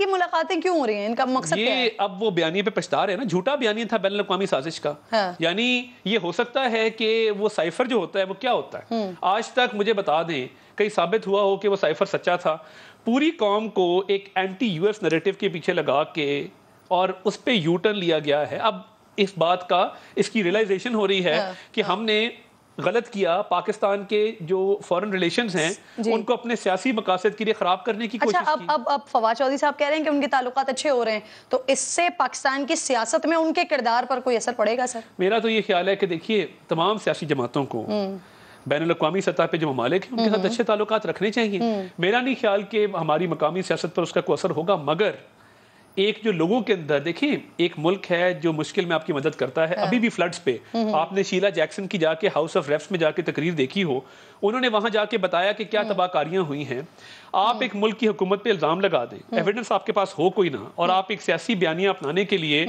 ये मुलाकातें क्यों हो रही हैं इनका मकसद ये अब वो बयानी पे पछता रहे हैं ना झूठा बयानी था बैन अवी साजिश का हाँ। यानी ये हो सकता है कि वो साइफर जो होता है वो क्या होता है हम्म। आज तक मुझे बता दें कहीं साबित हुआ हो कि वो साइफर सच्चा था पूरी कॉम को एक एंटी यूएस नरेटिव के पीछे लगा के और उस पर यू टर्न लिया गया है अब इस बात का इसकी रियलाइजेशन हो रही है हाँ। कि हमने गलत किया पाकिस्तान के जो फॉरेन रिलेशंस हैं उनको अपने सियासी मकासद के लिए खराब करने की अच्छा, कोशिश अब, की अब अब फवाद चौधरी साहब कह रहे हैं कि उनके ताल्लुक अच्छे हो रहे हैं तो इससे पाकिस्तान की सियासत में उनके किरदार पर कोई असर पड़ेगा सर मेरा तो ये ख्याल है कि देखिए तमाम सियासी जमातों को हम्म। बैन अवी सतह पर जो ममालिक हैं उनके साथ हम्म। अच्छे ताल्लुक रखने चाहिए हम्म। मेरा नहीं ख्याल कि हमारी मकामी सियासत पर उसका कोई असर होगा मगर एक जो लोगों के अंदर देखिए एक मुल्क है जो मुश्किल में आपकी मदद करता है अभी हाँ। भी फ्लड्स पे हम्म, हम्म। आपने शीला जैक्सन की जाके हाउस ऑफ रेफ्स में जाके तकरीर देखी हो उन्होंने वहां जाके बताया कि क्या हम्म। तबाहकारियां हुई हैं आप एक मुल्क की हुकूमत पे इल्ज़ाम लगा दें एविडेंस आपके पास हो कोई ना और आप एक सियासी बयानियां अपनाने के लिए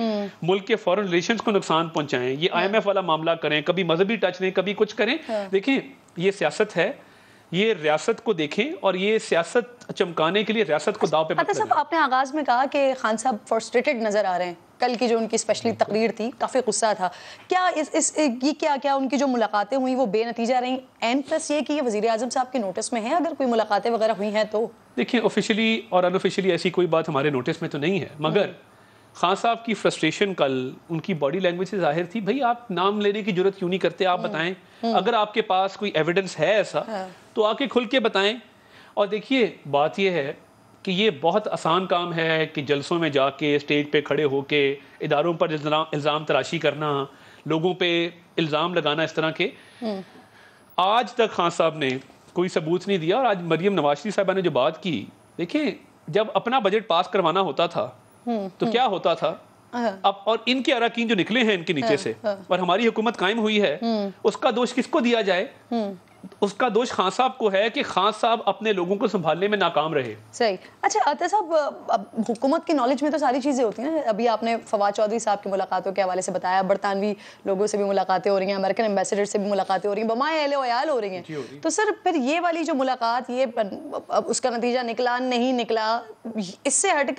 मुल्क के फॉरन रिलेशन को नुकसान पहुंचाएं ये आई हाँ। वाला मामला करें कभी मजहबी टच नहीं कभी कुछ करें हाँ। देखें ये सियासत है ये रियासत को देखें और ये सियासत चमकाने के लिए रियासत को दाव पे पता अच्छा, सब आपने आगाज में कहा कि खान साहब फ्रस्ट्रेटेड नजर आ रहे हैं कल की जो उनकी स्पेशली हम्म। तकरीर थी काफ़ी गुस्सा था क्या इस इस ये क्या क्या उनकी जो मुलाकातें हुई वो बेनतीजा रही एंड प्लस ये कि ये वजीर आजम साहब के नोटिस में है अगर कोई मुलाकातें वगैरह हुई हैं तो देखिए ऑफिशियली और अनऑफिशियली ऐसी कोई बात हमारे नोटिस में तो नहीं है मगर हम्म। खान साहब की फ्रस्ट्रेशन कल उनकी बॉडी लैंग्वेज से जाहिर थी भाई आप नाम लेने की जरूरत क्यों नहीं करते आप हम्म। बताएं अगर आपके पास कोई एविडेंस है ऐसा हाँ। तो आके खुल के बताएं और देखिए बात यह है कि ये बहुत आसान काम है कि जलसों में जाके स्टेज पे खड़े होके इदारों पर इल्ज़ाम तराशी करना लोगों पे इल्ज़ाम लगाना इस तरह के हम्म। आज तक खान साहब ने कोई सबूत नहीं दिया और आज मरियम नवाजशी साहबा ने जो बात की देखिए जब अपना बजट पास करवाना होता था हम्म, तो हम्म। क्या होता था हाँ। अब और इनके अरकान जो निकले हैं इनके नीचे हाँ, से हाँ। और हमारी हुकूमत कायम हुई है उसका दोष किसको दिया जाए उसका दोष खान साहब को है कि खान साहब अपने लोगों को संभालने में नाकाम रहे सही अच्छा अतः साहब अब हुकूमत की नॉलेज में तो सारी चीज़ें होती हैं अभी आपने फवाद चौधरी साहब की मुलाकातों के हवाले से बताया बरतानवी लोगों से भी मुलाकातें हो रही हैं अमेरिकन एम्बेसडर से भी मुलाकातें हो रही हैं बमाए अहल वयाल हो रही हैं तो सर फिर ये वाली जो मुलाकात ये उसका नतीजा निकला नहीं निकला इससे हट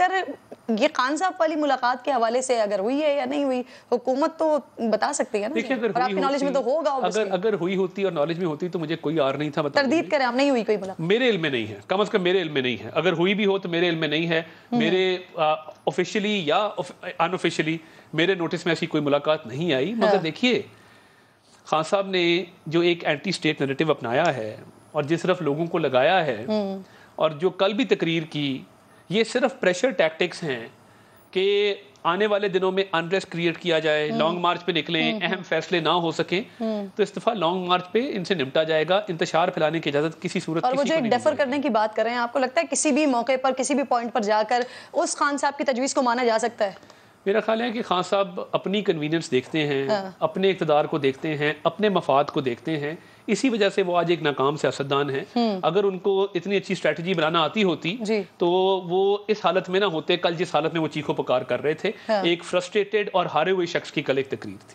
ये खान साहब वाली मुलाकात के हवाले से अगर हुई है या नहीं हुई हुकूमत तो बता सकती है ना देखिए अगर आपकी नॉलेज में तो होगा अगर अगर हुई होती और नॉलेज में होती तो मुझे कोई आर नहीं था तरदीद करें आप नहीं हुई कोई मुलाकात मेरे इल में नहीं है कम अज कम मेरे इल में नहीं है अगर हुई भी हो तो मेरे इल में नहीं है हम्म। मेरे ऑफिशियली या अनऑफिशियली मेरे नोटिस में ऐसी कोई मुलाकात नहीं आई मगर हाँ। देखिए खान साहब ने जो एक एंटी स्टेट नरेटिव अपनाया है और जिस तरफ लोगों को लगाया है हम्म। और जो कल भी तकरीर की ये सिर्फ प्रेशर टैक्टिक्स हैं कि आने वाले दिनों में अनरेस्ट क्रिएट किया जाए लॉन्ग हम्म। मार्च पे निकले हम्म, अहम हम्म। फैसले ना हो सके तो इस्तीफा लॉन्ग मार्च पे इनसे निपटा जाएगा इंतजार फैलाने की इजाजत किसी सूरत और किसी डेफर करने की बात करें आपको लगता है किसी भी मौके पर किसी भी पॉइंट पर जाकर उस खान साहब की तजवीज़ को माना जा सकता है मेरा ख्याल है कि खान साहब अपनी कन्वीनियंस देखते हैं हाँ। अपने इकतदार को देखते हैं अपने मफाद को देखते हैं इसी वजह से वो आज एक नाकाम सियासतदान है हम्म। अगर उनको इतनी अच्छी स्ट्रेटजी बनाना आती होती तो वो इस हालत में ना होते कल जिस हालत में वो चीखों पुकार कर रहे थे हाँ। एक फ्रस्ट्रेटेड और हारे हुए शख्स की कल एक तकरीर थी